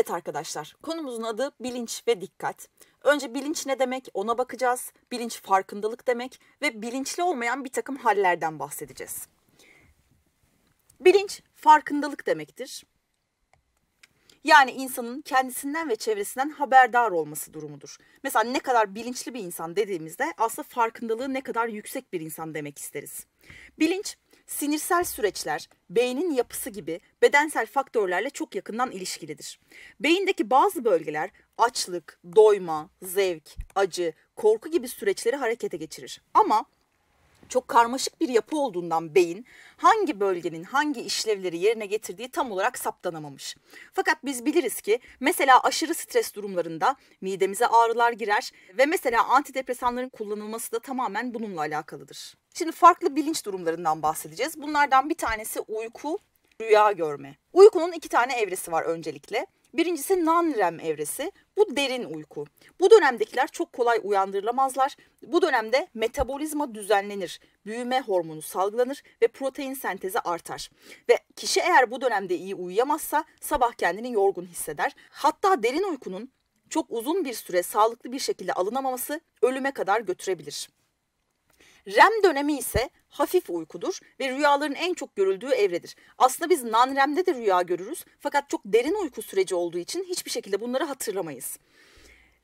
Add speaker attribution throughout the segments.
Speaker 1: Evet arkadaşlar, konumuzun adı bilinç ve dikkat. Önce bilinç ne demek ona bakacağız. Bilinç farkındalık demek ve bilinçli olmayan bir takım hallerden bahsedeceğiz. Bilinç farkındalık demektir. Yani insanın kendisinden ve çevresinden haberdar olması durumudur. Mesela ne kadar bilinçli bir insan dediğimizde aslında farkındalığı ne kadar yüksek bir insan demek isteriz. Bilinç Sinirsel süreçler beynin yapısı gibi bedensel faktörlerle çok yakından ilişkilidir. Beyindeki bazı bölgeler açlık, doyma, zevk, acı, korku gibi süreçleri harekete geçirir. Ama çok karmaşık bir yapı olduğundan beyin hangi bölgenin hangi işlevleri yerine getirdiği tam olarak saptanamamış. Fakat biz biliriz ki mesela aşırı stres durumlarında midemize ağrılar girer ve mesela antidepresanların kullanılması da tamamen bununla alakalıdır. Şimdi farklı bilinç durumlarından bahsedeceğiz. Bunlardan bir tanesi uyku, rüya görme. Uykunun iki tane evresi var öncelikle. Birincisi non-REM evresi. Bu derin uyku. Bu dönemdekiler çok kolay uyandırılamazlar. Bu dönemde metabolizma düzenlenir. Büyüme hormonu salgılanır ve protein sentezi artar. Ve kişi eğer bu dönemde iyi uyuyamazsa sabah kendini yorgun hisseder. Hatta derin uykunun çok uzun bir süre sağlıklı bir şekilde alınamaması ölüme kadar götürebilir. REM dönemi ise hafif uykudur ve rüyaların en çok görüldüğü evredir. Aslında biz non-REM'de de rüya görürüz fakat çok derin uyku süreci olduğu için hiçbir şekilde bunları hatırlamayız.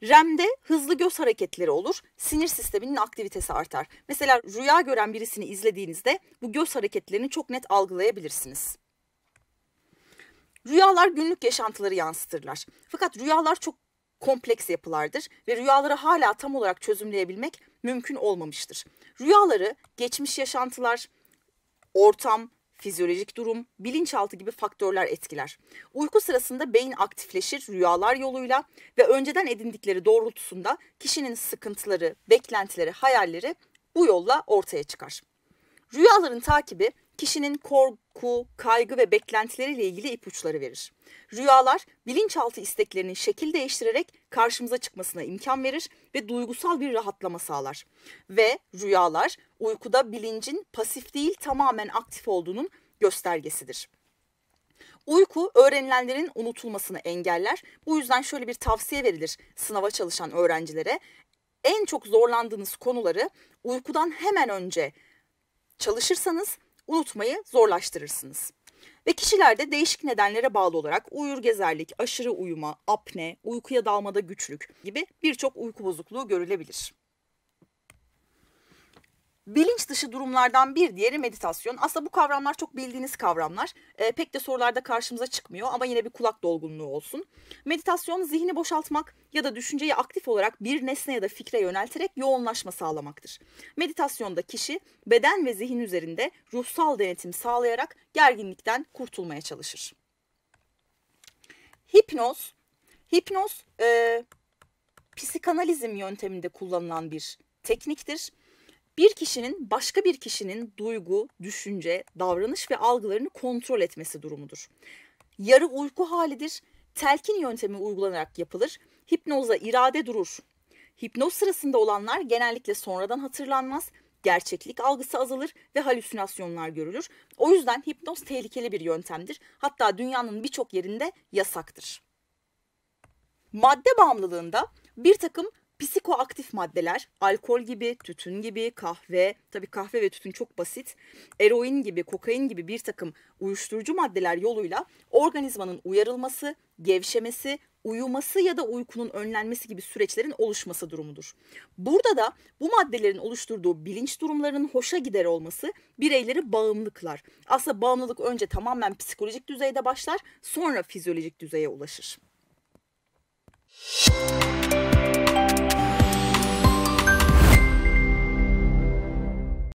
Speaker 1: REM'de hızlı göz hareketleri olur, sinir sisteminin aktivitesi artar. Mesela rüya gören birisini izlediğinizde bu göz hareketlerini çok net algılayabilirsiniz. Rüyalar günlük yaşantıları yansıtırlar. Fakat rüyalar çok kompleks yapılardır ve rüyaları hala tam olarak çözümleyebilmek mümkün olmamıştır. Rüyaları geçmiş yaşantılar, ortam, fizyolojik durum, bilinçaltı gibi faktörler etkiler. Uyku sırasında beyin aktifleşir rüyalar yoluyla ve önceden edindikleri doğrultusunda kişinin sıkıntıları, beklentileri, hayalleri bu yolla ortaya çıkar. Rüyaların takibi kişinin korku, kaygı ve beklentileriyle ilgili ipuçları verir. Rüyalar bilinçaltı isteklerinin şekil değiştirerek karşımıza çıkmasına imkan verir ve duygusal bir rahatlama sağlar. Ve rüyalar uykuda bilincin pasif değil tamamen aktif olduğunun göstergesidir. Uyku öğrenilenlerin unutulmasını engeller. Bu yüzden şöyle bir tavsiye verilir sınava çalışan öğrencilere. En çok zorlandığınız konuları uykudan hemen önce çalışırsanız unutmayı zorlaştırırsınız. Ve kişilerde değişik nedenlere bağlı olarak uyur gezerlik, aşırı uyuma, apne, uykuya dalmada güçlük gibi birçok uyku bozukluğu görülebilir. Bilinç dışı durumlardan bir diğeri meditasyon. Aslında bu kavramlar çok bildiğiniz kavramlar. E, pek de sorularda karşımıza çıkmıyor ama yine bir kulak dolgunluğu olsun. Meditasyon zihni boşaltmak ya da düşünceyi aktif olarak bir nesne ya da fikre yönelterek yoğunlaşma sağlamaktır. Meditasyonda kişi beden ve zihin üzerinde ruhsal denetim sağlayarak gerginlikten kurtulmaya çalışır. Hipnoz, hipnoz e, psikanalizm yönteminde kullanılan bir tekniktir bir kişinin başka bir kişinin duygu, düşünce, davranış ve algılarını kontrol etmesi durumudur. Yarı uyku halidir. Telkin yöntemi uygulanarak yapılır. Hipnoza irade durur. Hipnoz sırasında olanlar genellikle sonradan hatırlanmaz, gerçeklik algısı azalır ve halüsinasyonlar görülür. O yüzden hipnoz tehlikeli bir yöntemdir. Hatta dünyanın birçok yerinde yasaktır. Madde bağımlılığında bir takım Psikoaktif maddeler, alkol gibi, tütün gibi, kahve, tabii kahve ve tütün çok basit, eroin gibi, kokain gibi bir takım uyuşturucu maddeler yoluyla organizmanın uyarılması, gevşemesi, uyuması ya da uykunun önlenmesi gibi süreçlerin oluşması durumudur. Burada da bu maddelerin oluşturduğu bilinç durumlarının hoşa gider olması bireyleri bağımlı kılar. Aslında bağımlılık önce tamamen psikolojik düzeyde başlar, sonra fizyolojik düzeye ulaşır. Müzik